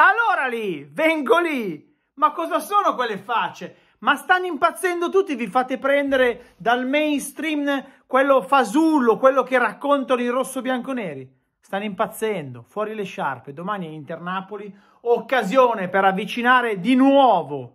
Allora lì, vengo lì. Ma cosa sono quelle facce? Ma stanno impazzendo tutti, vi fate prendere dal mainstream quello fasullo, quello che raccontano i rosso bianco neri. Stanno impazzendo, fuori le sciarpe, domani è Inter-Napoli, occasione per avvicinare di nuovo,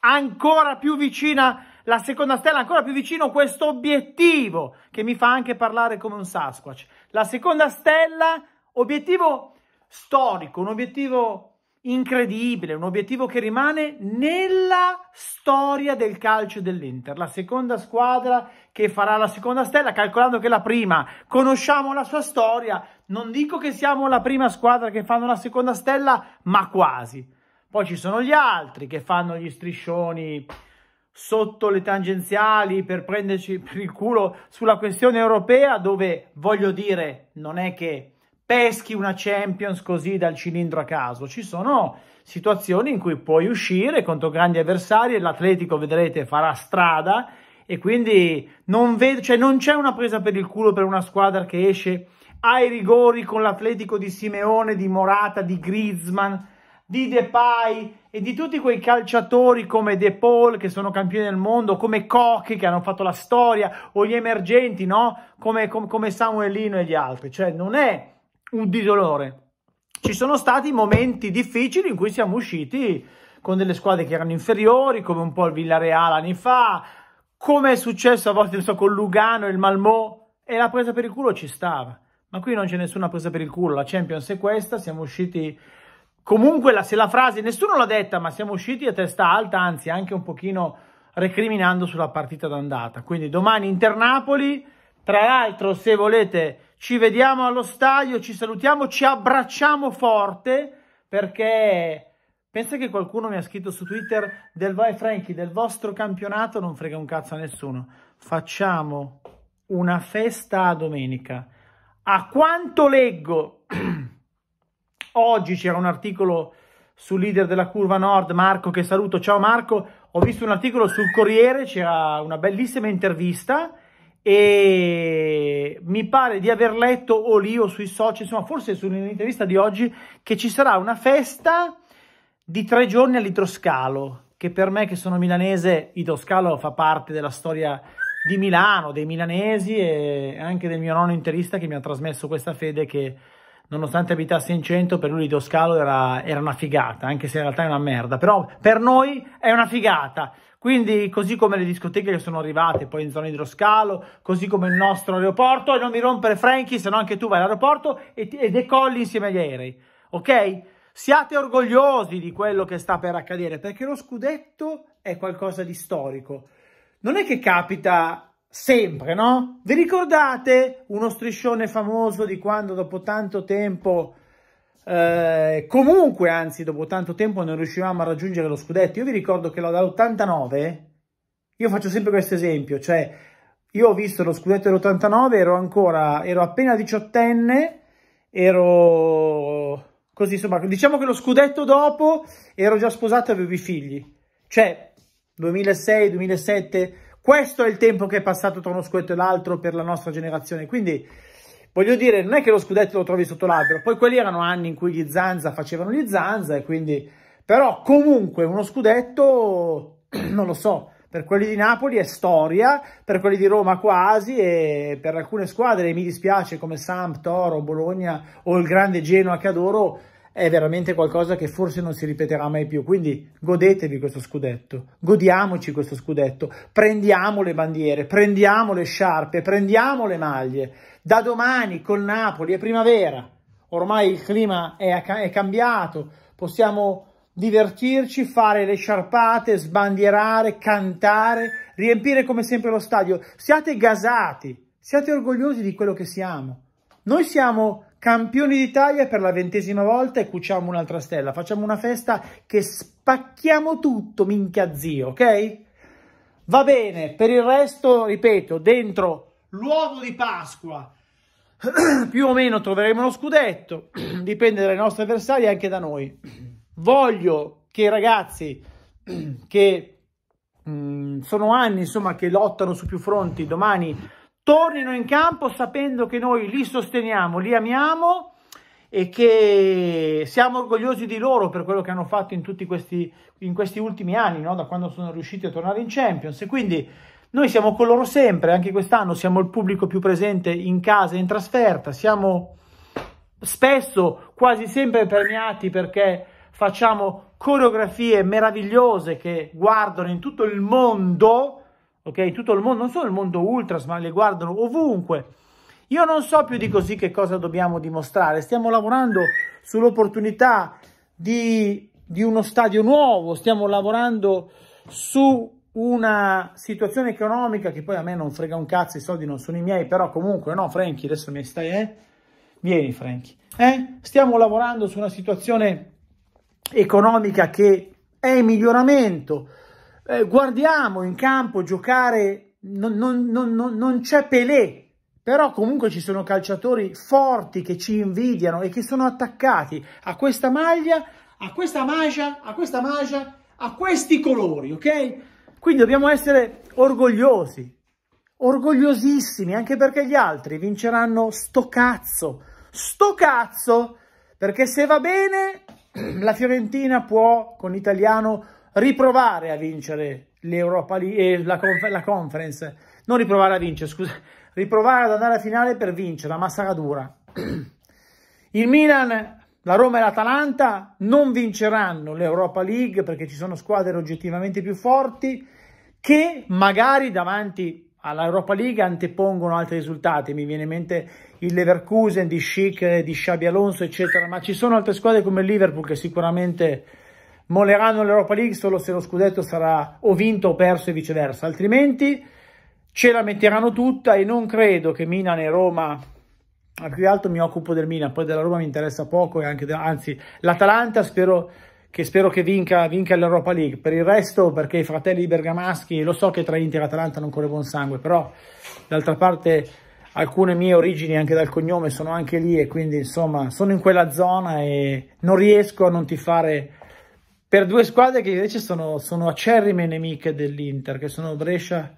ancora più vicina la seconda stella, ancora più vicino questo obiettivo che mi fa anche parlare come un Sasquatch. La seconda stella, obiettivo storico, un obiettivo incredibile, un obiettivo che rimane nella storia del calcio dell'Inter, la seconda squadra che farà la seconda stella, calcolando che la prima, conosciamo la sua storia, non dico che siamo la prima squadra che fanno la seconda stella, ma quasi. Poi ci sono gli altri che fanno gli striscioni sotto le tangenziali per prenderci per il culo sulla questione europea, dove voglio dire, non è che peschi una Champions così dal cilindro a caso. Ci sono situazioni in cui puoi uscire contro grandi avversari e l'Atletico, vedrete, farà strada e quindi non, vedo, cioè non c'è una presa per il culo per una squadra che esce ai rigori con l'Atletico di Simeone, di Morata, di Griezmann, di Depay e di tutti quei calciatori come De Paul che sono campioni del mondo, come Koch che hanno fatto la storia o gli emergenti, no? Come, com, come Samuelino e gli altri. Cioè non è di dolore. Ci sono stati momenti difficili in cui siamo usciti con delle squadre che erano inferiori, come un po' il Villareal anni fa, come è successo a volte so, con Lugano, il Malmò, e la presa per il culo ci stava. Ma qui non c'è nessuna presa per il culo, la Champions è questa, siamo usciti... Comunque, la, se la frase, nessuno l'ha detta, ma siamo usciti a testa alta, anzi anche un pochino recriminando sulla partita d'andata. Quindi domani Inter-Napoli, tra l'altro se volete ci vediamo allo stadio, ci salutiamo, ci abbracciamo forte perché pensa che qualcuno mi ha scritto su Twitter del vai Franchi, del vostro campionato non frega un cazzo a nessuno. Facciamo una festa a domenica. A quanto leggo, oggi c'era un articolo sul leader della curva nord, Marco, che saluto. Ciao Marco, ho visto un articolo sul Corriere, c'era una bellissima intervista e mi pare di aver letto o lì o sui social, insomma forse sull'intervista di oggi, che ci sarà una festa di tre giorni all'Itroscalo, che per me che sono milanese, Itroscalo fa parte della storia di Milano, dei milanesi e anche del mio nonno interista che mi ha trasmesso questa fede che nonostante abitasse in cento, per lui l'idoscalo era, era una figata, anche se in realtà è una merda, però per noi è una figata. Quindi, così come le discoteche che sono arrivate poi in zona idroscalo, così come il nostro aeroporto, e non mi rompere Frankie, se no anche tu vai all'aeroporto e, e decolli insieme agli aerei, ok? Siate orgogliosi di quello che sta per accadere, perché lo scudetto è qualcosa di storico. Non è che capita sempre, no? Vi ricordate uno striscione famoso di quando dopo tanto tempo eh, comunque, anzi, dopo tanto tempo non riuscivamo a raggiungere lo scudetto. Io vi ricordo che dall'89, io faccio sempre questo esempio, cioè io ho visto lo scudetto dell'89, ero ancora, ero appena diciottenne, ero così, insomma, diciamo che lo scudetto dopo ero già sposato e avevo i figli. Cioè, 2006, 2007, questo è il tempo che è passato tra uno scudetto e l'altro per la nostra generazione, quindi Voglio dire, non è che lo scudetto lo trovi sotto l'albero, poi quelli erano anni in cui gli Zanza facevano gli Zanza e quindi... Però comunque uno scudetto, non lo so, per quelli di Napoli è storia, per quelli di Roma quasi e per alcune squadre, mi dispiace come Samp, Toro, Bologna o il grande Genoa che adoro, è veramente qualcosa che forse non si ripeterà mai più. Quindi godetevi questo scudetto, godiamoci questo scudetto, prendiamo le bandiere, prendiamo le sciarpe, prendiamo le maglie. Da domani con Napoli è primavera, ormai il clima è, è cambiato, possiamo divertirci, fare le sciarpate, sbandierare, cantare, riempire come sempre lo stadio. Siate gasati, siate orgogliosi di quello che siamo. Noi siamo Campioni d'Italia per la ventesima volta e cuciamo un'altra stella. Facciamo una festa che spacchiamo tutto, minchia zio, ok? Va bene, per il resto, ripeto, dentro l'uovo di Pasqua più o meno troveremo lo scudetto, dipende dai nostri avversari e anche da noi. Voglio che i ragazzi che mh, mm, sono anni insomma che lottano su più fronti domani tornino in campo sapendo che noi li sosteniamo, li amiamo e che siamo orgogliosi di loro per quello che hanno fatto in tutti questi, in questi ultimi anni, no? da quando sono riusciti a tornare in Champions. E quindi noi siamo con loro sempre, anche quest'anno siamo il pubblico più presente in casa e in trasferta, siamo spesso, quasi sempre premiati perché facciamo coreografie meravigliose che guardano in tutto il mondo ok? In tutto il mondo, non solo il mondo ultras, ma le guardano ovunque. Io non so più di così che cosa dobbiamo dimostrare. Stiamo lavorando sull'opportunità di, di uno stadio nuovo, stiamo lavorando su una situazione economica che poi a me non frega un cazzo, i soldi non sono i miei, però comunque, no Franchi, adesso mi stai, eh? Vieni Franchi, eh? Stiamo lavorando su una situazione economica che è in miglioramento, eh, guardiamo in campo giocare, non, non, non, non c'è Pelé, però comunque ci sono calciatori forti che ci invidiano e che sono attaccati a questa maglia, a questa magia, a questa magia, a questi colori, ok? Quindi dobbiamo essere orgogliosi, orgogliosissimi, anche perché gli altri vinceranno sto cazzo, sto cazzo, perché se va bene la Fiorentina può con l'italiano riprovare a vincere l'Europa League, eh, la, conf la conference, non riprovare a vincere, scusa, riprovare ad andare a finale per vincere, la massacra dura. Il Milan, la Roma e l'Atalanta non vinceranno l'Europa League perché ci sono squadre oggettivamente più forti che magari davanti all'Europa League antepongono altri risultati, mi viene in mente il Leverkusen di Schick, di Xabi Alonso, eccetera, ma ci sono altre squadre come il Liverpool che sicuramente molleranno l'Europa League solo se lo scudetto sarà o vinto o perso e viceversa, altrimenti ce la metteranno tutta e non credo che Milan e Roma, al più alto mi occupo del Milan, poi della Roma mi interessa poco, e anche anzi l'Atalanta spero che, spero che vinca, vinca l'Europa League, per il resto perché i fratelli bergamaschi, lo so che tra Inter e Atalanta non corre buon sangue, però d'altra parte alcune mie origini anche dal cognome sono anche lì e quindi insomma sono in quella zona e non riesco a non ti fare per due squadre che invece sono, sono acerrime nemiche dell'Inter, che sono Brescia,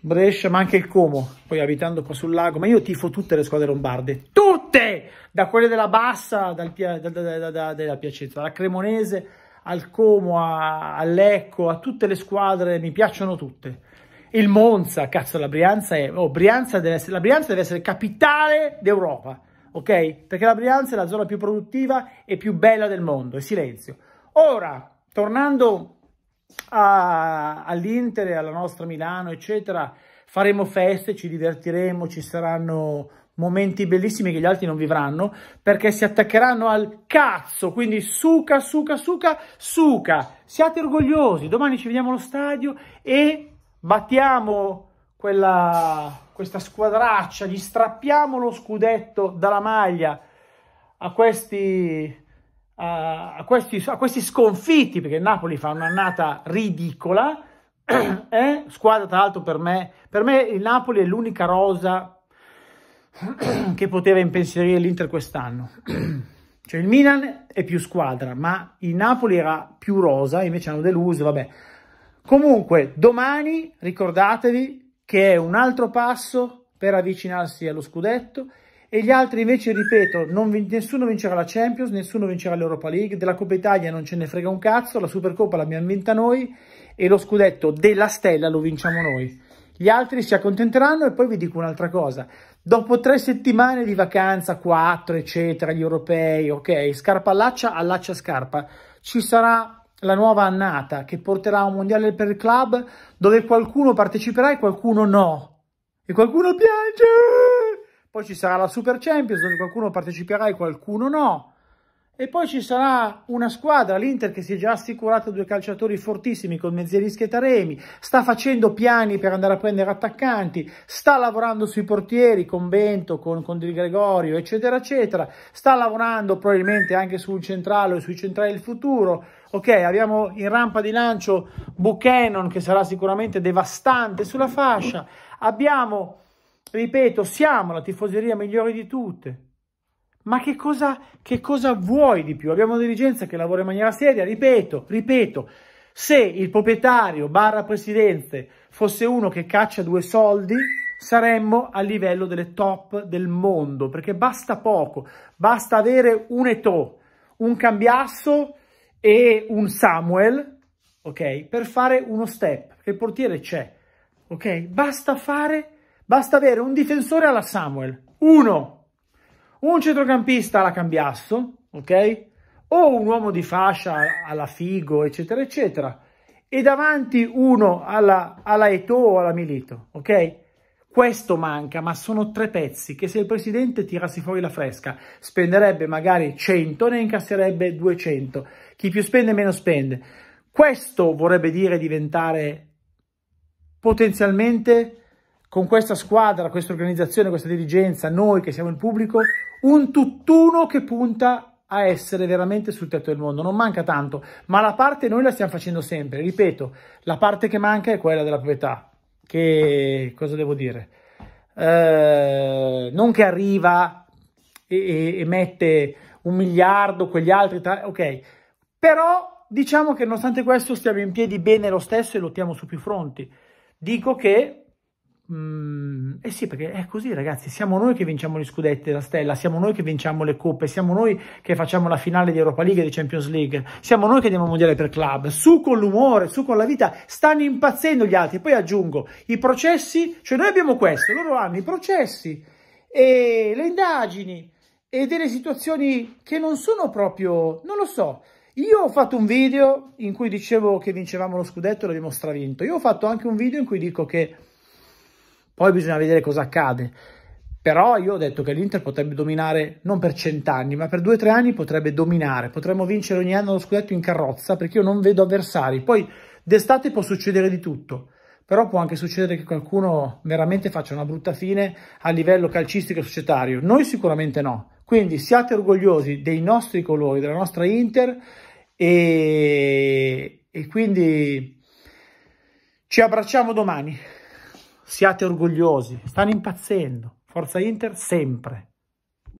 Brescia, ma anche il Como, poi abitando qua sul lago, ma io tifo tutte le squadre lombarde, tutte, da quelle della Bassa, dal, da, da, da, della Piacenza, dalla Cremonese al Como, a, all'Ecco, a tutte le squadre, mi piacciono tutte. Il Monza, cazzo, la Brianza è, oh, Brianza deve essere, la Brianza deve essere capitale d'Europa, ok? Perché la Brianza è la zona più produttiva e più bella del mondo, è silenzio. Ora, tornando all'Inter e alla nostra Milano, eccetera, faremo feste, ci divertiremo, ci saranno momenti bellissimi che gli altri non vivranno perché si attaccheranno al cazzo quindi suca suca suca suca siate orgogliosi domani ci vediamo allo stadio e battiamo quella questa squadraccia gli strappiamo lo scudetto dalla maglia a questi a questi, a questi sconfitti, perché Napoli fa un'annata ridicola, eh? squadra tra l'altro per me, per me il Napoli è l'unica rosa che poteva impensierire l'Inter quest'anno. Cioè il Milan è più squadra, ma il Napoli era più rosa, invece hanno deluso, vabbè. Comunque, domani ricordatevi che è un altro passo per avvicinarsi allo scudetto e gli altri invece, ripeto, vin nessuno vincerà la Champions, nessuno vincerà l'Europa League, della Coppa Italia non ce ne frega un cazzo, la Supercoppa l'abbiamo vinta noi e lo scudetto della Stella lo vinciamo noi. Gli altri si accontenteranno e poi vi dico un'altra cosa. Dopo tre settimane di vacanza, quattro, eccetera, gli europei, ok, scarpa allaccia, allaccia scarpa, ci sarà la nuova annata che porterà a un mondiale per il club dove qualcuno parteciperà e qualcuno no. E qualcuno piange! poi ci sarà la Super Champions dove qualcuno parteciperà e qualcuno no, e poi ci sarà una squadra, l'Inter, che si è già assicurata due calciatori fortissimi con Mezzerischi e Taremi, sta facendo piani per andare a prendere attaccanti, sta lavorando sui portieri con Bento, con, con Di Gregorio, eccetera, eccetera, sta lavorando probabilmente anche su un centrale o sui centrali del futuro. Ok, abbiamo in rampa di lancio Buchanan che sarà sicuramente devastante sulla fascia, abbiamo ripeto, siamo la tifoseria migliore di tutte. Ma che cosa, che cosa vuoi di più? Abbiamo una dirigenza che lavora in maniera seria, ripeto, ripeto, se il proprietario barra presidente fosse uno che caccia due soldi, saremmo a livello delle top del mondo, perché basta poco, basta avere un Eto, un Cambiasso e un Samuel, ok, per fare uno step, perché il portiere c'è, ok? Basta fare Basta avere un difensore alla Samuel, uno, un centrocampista alla Cambiasso, ok? O un uomo di fascia alla Figo, eccetera, eccetera. E davanti uno alla, alla Eto o alla Milito, ok? Questo manca, ma sono tre pezzi che se il presidente tirasse fuori la fresca spenderebbe magari 100, ne incasserebbe 200. Chi più spende meno spende. Questo vorrebbe dire diventare potenzialmente con questa squadra, questa organizzazione, questa dirigenza, noi che siamo il pubblico, un tutt'uno che punta a essere veramente sul tetto del mondo. Non manca tanto, ma la parte noi la stiamo facendo sempre. Ripeto, la parte che manca è quella della proprietà. Che cosa devo dire? Eh, non che arriva e, e, mette un miliardo, quegli altri, tra... ok, però diciamo che nonostante questo stiamo in piedi bene lo stesso e lottiamo su più fronti. Dico che Mm, eh sì, perché è così, ragazzi. Siamo noi che vinciamo gli scudetti della Stella, siamo noi che vinciamo le coppe, siamo noi che facciamo la finale di Europa League e di Champions League, siamo noi che andiamo al mondiale per club. Su con l'umore, su con la vita, stanno impazzendo gli altri. Poi aggiungo i processi, cioè noi abbiamo questo, loro hanno i processi e le indagini e delle situazioni che non sono proprio, non lo so. Io ho fatto un video in cui dicevo che vincevamo lo scudetto e l'abbiamo stravinto. Io ho fatto anche un video in cui dico che poi bisogna vedere cosa accade. Però io ho detto che l'Inter potrebbe dominare non per cent'anni, ma per due o tre anni potrebbe dominare. Potremmo vincere ogni anno lo scudetto in carrozza perché io non vedo avversari. Poi d'estate può succedere di tutto però può anche succedere che qualcuno veramente faccia una brutta fine a livello calcistico e societario. Noi sicuramente no. Quindi siate orgogliosi dei nostri colori, della nostra Inter e, e quindi ci abbracciamo domani siate orgogliosi, stanno impazzendo. Forza Inter sempre.